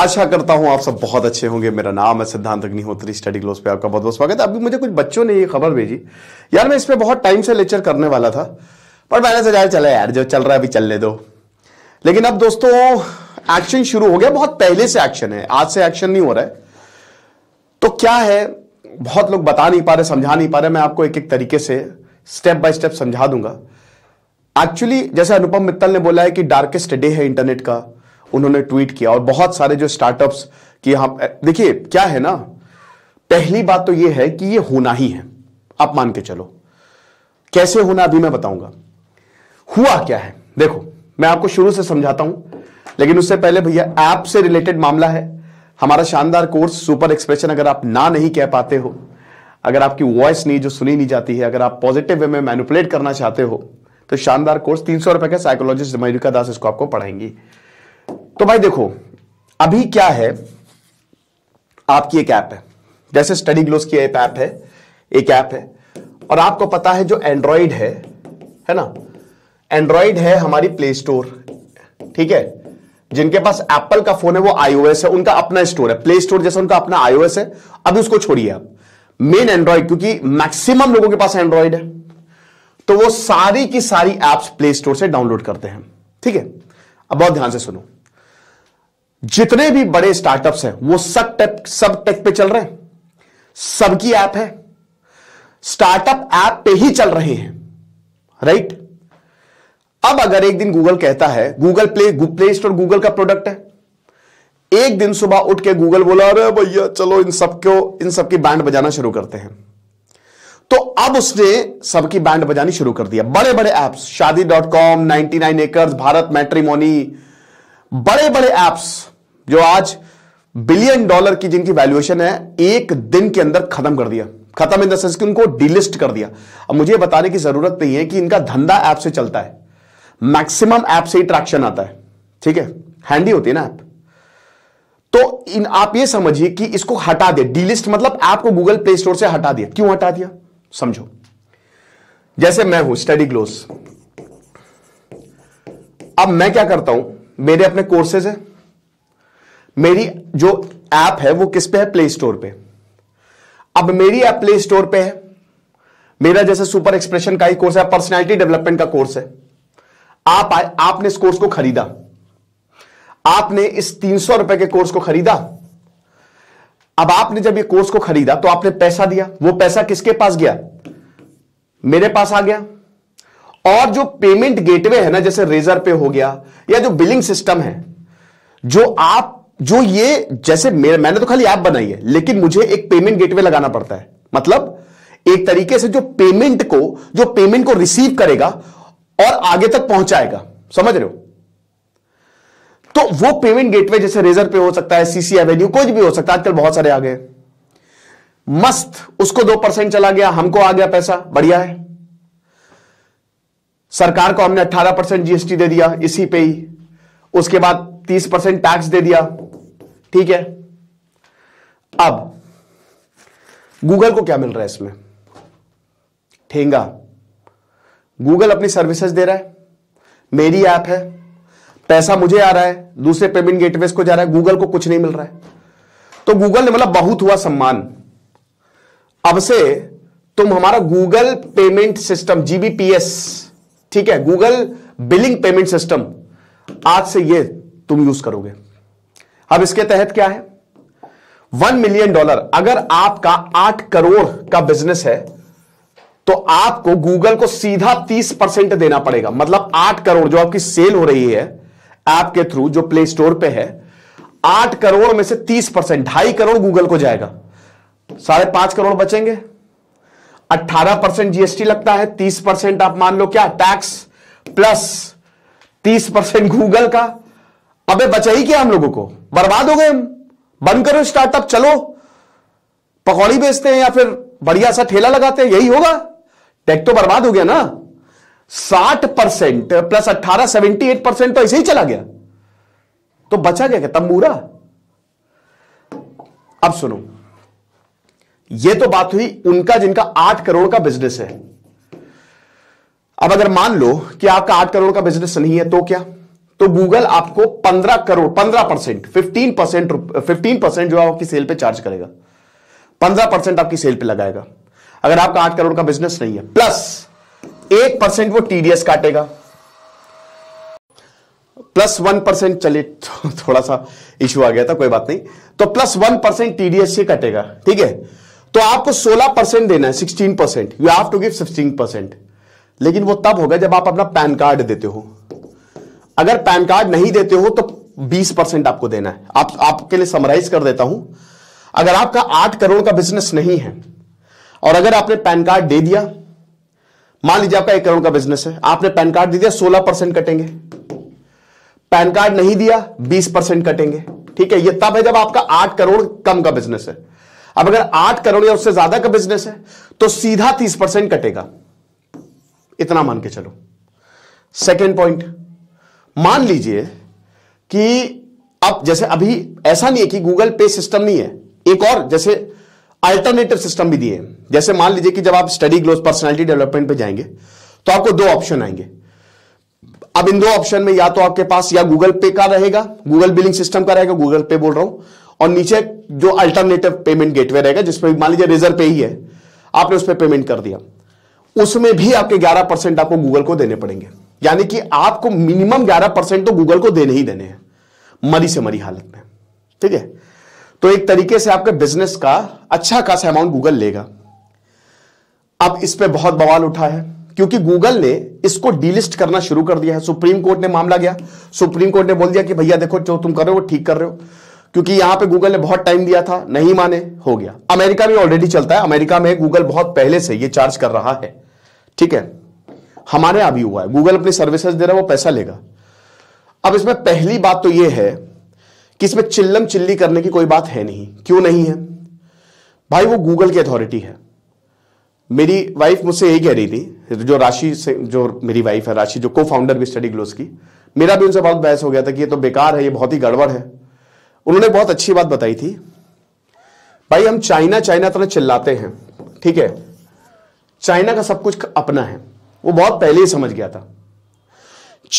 आशा करता हूं आप सब बहुत अच्छे होंगे मेरा नाम है सिद्धांत अग्निहोत्री स्टडी क्लोज पे आपका बहुत बहुत स्वागत है अभी मुझे कुछ बच्चों ने ये खबर भेजी यार मैं इस पर बहुत टाइम से लेक्चर करने वाला था पर मैंने सोचा चला यार जो चल रहा है अभी चलने दो लेकिन अब दोस्तों एक्शन शुरू हो गया बहुत पहले से एक्शन है आज से एक्शन नहीं हो रहा है तो क्या है बहुत लोग बता नहीं पा रहे समझा नहीं पा रहे मैं आपको एक एक तरीके से स्टेप बाय स्टेप समझा दूंगा एक्चुअली जैसे अनुपम मित्तल ने बोला है कि डार्केस्ट डे है इंटरनेट का उन्होंने ट्वीट किया और बहुत सारे जो स्टार्टअप्स की हम देखिए क्या है ना पहली बात तो यह है कि यह होना ही है आप मान के चलो कैसे होना अभी मैं बताऊंगा हुआ क्या है देखो मैं आपको शुरू से समझाता हूं लेकिन उससे पहले भैया ऐप से रिलेटेड मामला है हमारा शानदार कोर्स सुपर एक्सप्रेशन अगर आप ना नहीं कह पाते हो अगर आपकी वॉइस नहीं जो सुनी नहीं जाती है अगर आप पॉजिटिव वे में मैनुपुलेट करना चाहते हो तो शानदार कोर्स तीन सौ रुपए का साइकोलॉजिस्ट मयूरिका दास इसको आपको पढ़ाएंगी तो भाई देखो अभी क्या है आपकी एक ऐप है जैसे स्टडी ग्लोस की एक ऐप है एक ऐप है और आपको पता है जो एंड्रॉइड है है ना एंड्रॉइड है हमारी प्ले स्टोर ठीक है जिनके पास एप्पल का फोन है वो आईओएस है उनका अपना स्टोर है प्ले स्टोर जैसा उनका अपना आईओएस है अभी उसको छोड़िए आप मेन एंड्रॉइड क्योंकि मैक्सिमम लोगों के पास एंड्रॉइड है तो वो सारी की सारी एप्स प्ले स्टोर से डाउनलोड करते हैं ठीक है अब बहुत ध्यान से सुनो जितने भी बड़े स्टार्टअप्स हैं वो सब टेक सब टेक पे चल रहे हैं सबकी ऐप है स्टार्टअप ऐप पे ही चल रहे हैं राइट अब अगर एक दिन गूगल कहता है Google play play store Google का प्रोडक्ट है एक दिन सुबह उठ के गूगल बोला अरे भैया चलो इन सबको इन सबकी बैंड बजाना शुरू करते हैं तो अब उसने सबकी बैंड बजानी शुरू कर दिया बड़े बड़े apps Shaadi dot com ninety nine acres Bharat matrimony बड़े बड़े एप्स जो आज बिलियन डॉलर की जिनकी वैल्यूएशन है एक दिन के अंदर खत्म कर दिया खत्म इन द सेंस कि उनको डिलिस्ट कर दिया अब मुझे बताने की जरूरत नहीं है कि इनका धंधा ऐप से चलता है मैक्सिमम ऐप से ही ट्रैक्शन आता है ठीक है हैंडी होती है ना ऐप तो इन आप ये समझिए कि इसको हटा दे डिलिस्ट मतलब ऐप को गूगल प्ले स्टोर से हटा दिया क्यों हटा दिया समझो जैसे मैं हूं स्टडी ग्लोस अब मैं क्या करता हूं मेरे अपने कोर्सेज है मेरी जो ऐप है वो किस पे है प्ले स्टोर पे अब मेरी ऐप प्ले स्टोर पे है मेरा जैसे सुपर एक्सप्रेशन का ही कोर्स है पर्सनालिटी डेवलपमेंट का कोर्स है आप आ, आपने इस कोर्स को खरीदा आपने इस तीन सौ रुपए के कोर्स को खरीदा अब आपने जब ये कोर्स को खरीदा तो आपने पैसा दिया वो पैसा किसके पास गया मेरे पास आ गया और जो पेमेंट गेटवे है ना जैसे रेजर पे हो गया या जो बिलिंग सिस्टम है जो आप जो ये जैसे मैंने तो खाली ऐप बनाई है लेकिन मुझे एक पेमेंट गेटवे लगाना पड़ता है मतलब एक तरीके से जो पेमेंट को जो पेमेंट को रिसीव करेगा और आगे तक पहुंचाएगा समझ रहे हो तो वो पेमेंट गेटवे जैसे रेजर पे हो सकता है सीसी एवेन्यू कुछ भी हो सकता है आजकल बहुत सारे आ गए मस्त उसको दो परसेंट चला गया हमको आ गया पैसा बढ़िया है सरकार को हमने 18 परसेंट जीएसटी दे दिया इसी पे ही उसके बाद 30 परसेंट टैक्स दे दिया ठीक है अब गूगल को क्या मिल रहा है इसमें ठेंगा गूगल अपनी सर्विसेज दे रहा है मेरी ऐप है पैसा मुझे आ रहा है दूसरे पेमेंट गेटवेज को जा रहा है गूगल को कुछ नहीं मिल रहा है तो गूगल ने मतलब बहुत हुआ सम्मान अब से तुम हमारा गूगल पेमेंट सिस्टम जीबीपीएस ठीक है गूगल बिलिंग पेमेंट सिस्टम आज से ये तुम यूज करोगे अब इसके तहत क्या है वन मिलियन डॉलर अगर आपका आठ करोड़ का बिजनेस है तो आपको गूगल को सीधा तीस परसेंट देना पड़ेगा मतलब आठ करोड़ जो आपकी सेल हो रही है ऐप के थ्रू जो प्ले स्टोर पे है आठ करोड़ में से तीस परसेंट ढाई करोड़ गूगल को जाएगा साढ़े पांच करोड़ बचेंगे अट्ठारह परसेंट जीएसटी लगता है तीस परसेंट आप मान लो क्या टैक्स प्लस तीस परसेंट गूगल का अबे बचा ही क्या हम लोगों को बर्बाद हो गए हम बंद करो स्टार्टअप चलो पकौड़ी बेचते हैं या फिर बढ़िया सा ठेला लगाते हैं यही होगा टैक्स तो बर्बाद हो गया ना साठ परसेंट प्लस अट्ठारह सेवेंटी एट परसेंट तो ऐसे ही चला गया तो बचा गया क्या तमूरा अब सुनो ये तो बात हुई उनका जिनका आठ करोड़ का बिजनेस है अब अगर मान लो कि आपका आठ करोड़ का बिजनेस नहीं है तो क्या तो गूगल आपको पंद्रह करोड़ पंद्रह percent fifteen percent fifteen percent जो आपकी सेल पे चार्ज करेगा पंद्रह परसेंट आपकी सेल पे लगाएगा अगर आपका आठ करोड़ का बिजनेस नहीं है प्लस एक परसेंट वो टीडीएस काटेगा प्लस वन परसेंट चलिए थो, थोड़ा सा इश्यू आ गया था कोई बात नहीं तो प्लस वन परसेंट टीडीएस से कटेगा ठीक है तो आपको 16 परसेंट देना है 16 percent you have to give 16 percent लेकिन वो तब होगा जब आप अपना पैन कार्ड देते हो अगर पैन कार्ड नहीं देते हो तो 20 परसेंट आपको देना है आप आपके लिए समराइज कर देता हूं अगर आपका आठ करोड़ का बिजनेस नहीं है और अगर आपने पैन कार्ड दे दिया मान लीजिए आपका एक करोड़ का बिजनेस है आपने पैन कार्ड दे दिया सोलह परसेंट कटेंगे पैन कार्ड नहीं दिया बीस परसेंट कटेंगे ठीक है ये तब है जब आपका आठ करोड़ कम का बिजनेस है अब अगर आठ करोड़ या उससे ज्यादा का बिजनेस है तो सीधा तीस परसेंट कटेगा इतना मान के चलो सेकेंड पॉइंट मान लीजिए कि अब जैसे अभी ऐसा नहीं है कि गूगल पे सिस्टम नहीं है एक और जैसे अल्टरनेटिव सिस्टम भी दिए हैं जैसे मान लीजिए कि जब आप स्टडी ग्लोज पर्सनालिटी डेवलपमेंट पे जाएंगे तो आपको दो ऑप्शन आएंगे अब इन दो ऑप्शन में या तो आपके पास या गूगल पे का रहेगा गूगल बिलिंग सिस्टम का रहेगा गूगल पे बोल रहा हूं और नीचे जो अल्टरनेटिव पेमेंट गेटवे रहेगा जिसमें मान लीजिए रिजर्व पे ही है आपने उस पर पेमेंट कर दिया उसमें भी आपके 11 परसेंट आपको गूगल को देने पड़ेंगे यानी कि आपको मिनिमम 11 परसेंट तो गूगल को देने ही देने हैं मरी से मरी हालत में ठीक है तो एक तरीके से आपके बिजनेस का अच्छा खासा अमाउंट गूगल लेगा अब इस पर बहुत बवाल उठा है क्योंकि गूगल ने इसको डीलिस्ट करना शुरू कर दिया है सुप्रीम कोर्ट ने मामला गया सुप्रीम कोर्ट ने बोल दिया कि भैया देखो जो तुम कर रहे हो ठीक कर रहे हो क्योंकि यहां पे गूगल ने बहुत टाइम दिया था नहीं माने हो गया अमेरिका में ऑलरेडी चलता है अमेरिका में गूगल बहुत पहले से ये चार्ज कर रहा है ठीक है हमारे यहां भी हुआ है गूगल अपनी सर्विसेज दे रहा है वो पैसा लेगा अब इसमें पहली बात तो ये है कि इसमें चिल्लम चिल्ली करने की कोई बात है नहीं क्यों नहीं है भाई वो गूगल की अथॉरिटी है मेरी वाइफ मुझसे यही कह रही थी जो राशि से जो मेरी वाइफ है राशि जो को फाउंडर भी स्टडी ग्लोस की मेरा भी उनसे बहुत बहस हो गया था कि ये तो बेकार है ये बहुत ही गड़बड़ है उन्होंने बहुत अच्छी बात बताई थी भाई हम चाइना चाइना तरह चिल्लाते हैं ठीक है चाइना का सब कुछ अपना है वो बहुत पहले ही समझ गया था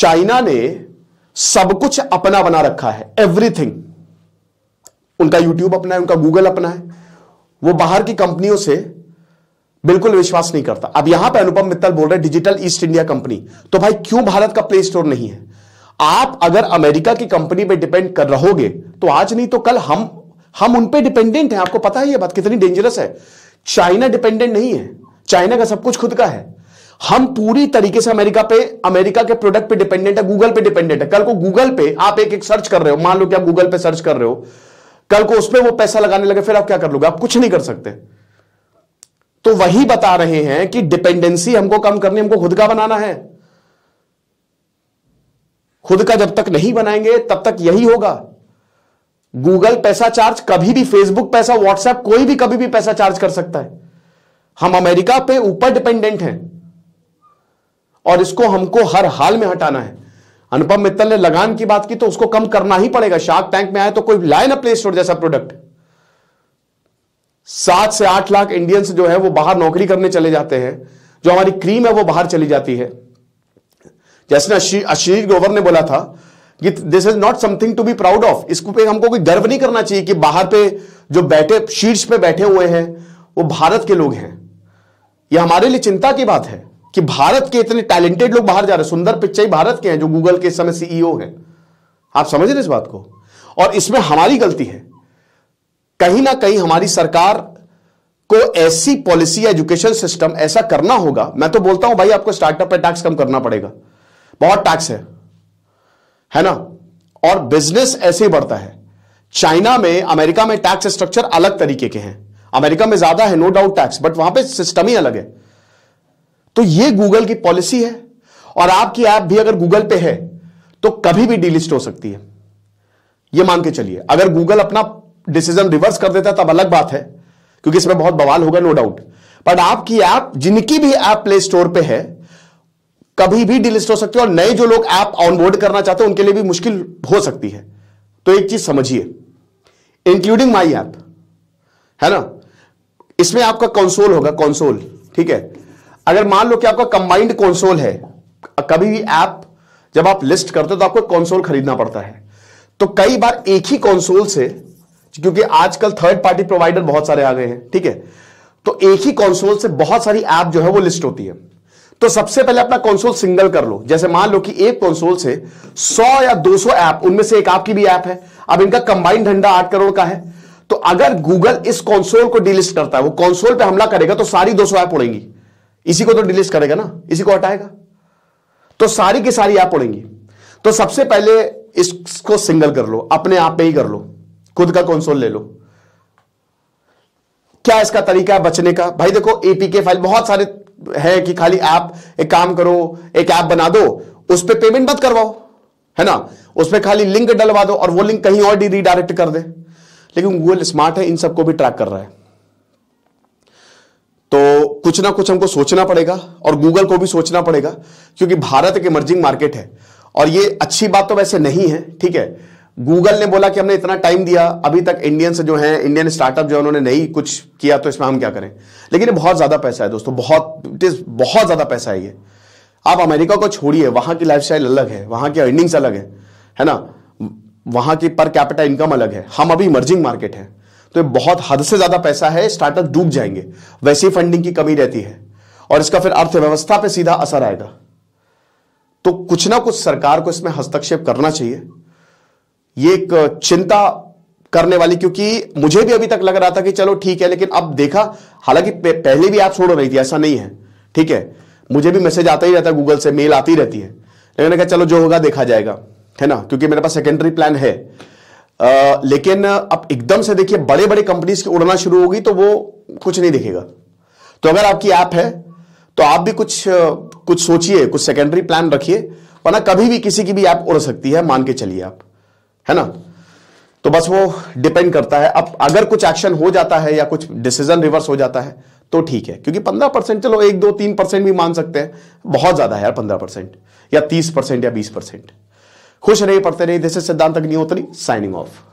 चाइना ने सब कुछ अपना बना रखा है एवरीथिंग उनका यूट्यूब अपना है उनका गूगल अपना है वो बाहर की कंपनियों से बिल्कुल विश्वास नहीं करता अब यहां पे अनुपम मित्तल बोल रहे डिजिटल ईस्ट इंडिया कंपनी तो भाई क्यों भारत का प्ले स्टोर नहीं है आप अगर अमेरिका की कंपनी पे डिपेंड कर रहोगे तो आज नहीं तो कल हम हम उन पे डिपेंडेंट हैं आपको पता है ये बात कितनी डेंजरस है चाइना डिपेंडेंट नहीं है चाइना का सब कुछ खुद का है हम पूरी तरीके से अमेरिका पे अमेरिका के प्रोडक्ट पे डिपेंडेंट है गूगल पे डिपेंडेंट है कल को गूगल पे आप एक एक सर्च कर रहे हो मान लो कि आप गूगल पे सर्च कर रहे हो कल को उसमें वो पैसा लगाने लगे फिर आप क्या कर लोगे आप कुछ नहीं कर सकते तो वही बता रहे हैं कि डिपेंडेंसी हमको कम करनी हमको खुद का बनाना है खुद का जब तक नहीं बनाएंगे तब तक यही होगा गूगल पैसा चार्ज कभी भी फेसबुक पैसा व्हाट्सएप कोई भी कभी भी पैसा चार्ज कर सकता है हम अमेरिका पे ऊपर डिपेंडेंट हैं और इसको हमको हर हाल में हटाना है अनुपम मित्तल ने लगान की बात की तो उसको कम करना ही पड़ेगा शार्क टैंक में आए तो कोई लाए ना प्ले स्टोर जैसा प्रोडक्ट सात से आठ लाख इंडियंस जो है वो बाहर नौकरी करने चले जाते हैं जो हमारी क्रीम है वो बाहर चली जाती है जैसे आशी, आशीष ग्रोवर ने बोला था कि this is not something to be proud of इसको पे हमको कोई गर्व नहीं करना चाहिए कि बाहर पे जो बैठे शीर्ष पे बैठे हुए हैं वो भारत के लोग हैं यह हमारे लिए चिंता की बात है कि भारत के इतने टैलेंटेड लोग बाहर जा रहे हैं सुंदर ही भारत के हैं जो गूगल के समय सीईओ e हैं आप समझ रहे इस बात को और इसमें हमारी गलती है कहीं ना कहीं हमारी सरकार को ऐसी पॉलिसी एजुकेशन सिस्टम ऐसा करना होगा मैं तो बोलता हूं भाई आपको स्टार्टअप पर टैक्स कम करना पड़ेगा बहुत टैक्स है है ना और बिजनेस ऐसे ही बढ़ता है चाइना में अमेरिका में टैक्स स्ट्रक्चर अलग तरीके के हैं अमेरिका में ज्यादा है नो डाउट टैक्स बट वहां पे सिस्टम ही अलग है तो ये गूगल की पॉलिसी है और आपकी ऐप आप भी अगर गूगल पे है तो कभी भी डीलिस्ट हो सकती है ये मान के चलिए अगर गूगल अपना डिसीजन रिवर्स कर देता तब अलग बात है क्योंकि इसमें बहुत बवाल होगा नो डाउट बट आपकी ऐप आप, जिनकी भी ऐप प्ले स्टोर पे है कभी भी डिलिस्ट हो सकती है और नए जो लोग ऐप ऑनबोर्ड करना चाहते हैं उनके लिए भी मुश्किल हो सकती है तो एक चीज समझिए इंक्लूडिंग माई ऐप है ना इसमें आपका कंसोल होगा कंसोल ठीक है अगर मान लो कि आपका कंबाइंड कंसोल है कभी भी ऐप जब आप लिस्ट करते हो तो आपको कंसोल खरीदना पड़ता है तो कई बार एक ही कंसोल से क्योंकि आजकल थर्ड पार्टी प्रोवाइडर बहुत सारे आ गए हैं ठीक है तो एक ही कंसोल से बहुत सारी ऐप जो है वो लिस्ट होती है तो सबसे पहले अपना कंसोल सिंगल कर लो जैसे मान लो कि एक कंसोल से 100 या 200 ऐप उनमें से एक आपकी भी ऐप है अब इनका कंबाइंड धंधा आठ करोड़ का है तो अगर गूगल इस कंसोल को डिलिस्ट करता है वो कंसोल पे हमला करेगा तो सारी 200 ऐप उड़ेंगी इसी को तो डिलिस्ट करेगा ना इसी को हटाएगा तो सारी की सारी ऐप उड़ेंगी तो सबसे पहले इसको सिंगल कर लो अपने आप में ही कर लो खुद का कंसोल ले लो क्या इसका तरीका है बचने का भाई देखो एपीके फाइल बहुत सारे है कि खाली ऐप एक काम करो एक ऐप बना दो उस पर पे पेमेंट मत करवाओ है ना उस पर खाली लिंक डलवा दो और वो लिंक कहीं और रीडायरेक्ट कर दे लेकिन गूगल स्मार्ट है इन सबको भी ट्रैक कर रहा है तो कुछ ना कुछ हमको सोचना पड़ेगा और गूगल को भी सोचना पड़ेगा क्योंकि भारत एक इमर्जिंग मार्केट है और ये अच्छी बात तो वैसे नहीं है ठीक है गूगल ने बोला कि हमने इतना टाइम दिया अभी तक इंडियन से जो है इंडियन स्टार्टअप जो उन्होंने नहीं कुछ किया तो इसमें हम क्या करें लेकिन ये बहुत ज़्यादा पैसा है दोस्तों बहुत इट इज़ बहुत ज़्यादा पैसा है ये आप अमेरिका को छोड़िए वहां की लाइफ अलग है वहां की अर्निंग्स अलग है है ना वहां की पर कैपिटल इनकम अलग है हम अभी इमर्जिंग मार्केट है तो ये बहुत हद से ज़्यादा पैसा है स्टार्टअप डूब जाएंगे वैसी फंडिंग की कमी रहती है और इसका फिर अर्थव्यवस्था पर सीधा असर आएगा तो कुछ ना कुछ सरकार को इसमें हस्तक्षेप करना चाहिए ये एक चिंता करने वाली क्योंकि मुझे भी अभी तक लग रहा था कि चलो ठीक है लेकिन अब देखा हालांकि पहले भी ऐप छोड़ रही थी ऐसा नहीं है ठीक है मुझे भी मैसेज आता ही रहता है गूगल से मेल आती रहती है लेकिन कहा चलो जो होगा देखा जाएगा है ना क्योंकि मेरे पास सेकेंडरी प्लान है आ, लेकिन अब एकदम से देखिए बड़े बड़े कंपनीज की उड़ना शुरू होगी तो वो कुछ नहीं दिखेगा तो अगर आपकी ऐप है तो आप भी कुछ कुछ सोचिए कुछ सेकेंडरी प्लान रखिए वरना कभी भी किसी की भी ऐप उड़ सकती है मान के चलिए आप है ना तो बस वो डिपेंड करता है अब अगर कुछ एक्शन हो जाता है या कुछ डिसीजन रिवर्स हो जाता है तो ठीक है क्योंकि पंद्रह परसेंट चलो एक दो तीन परसेंट भी मान सकते हैं बहुत ज्यादा है यार पंद्रह परसेंट या तीस परसेंट या बीस परसेंट खुश रहिए पढ़ते रहिए जैसे सिद्धांत अग्नि अग्निहोत्री साइनिंग ऑफ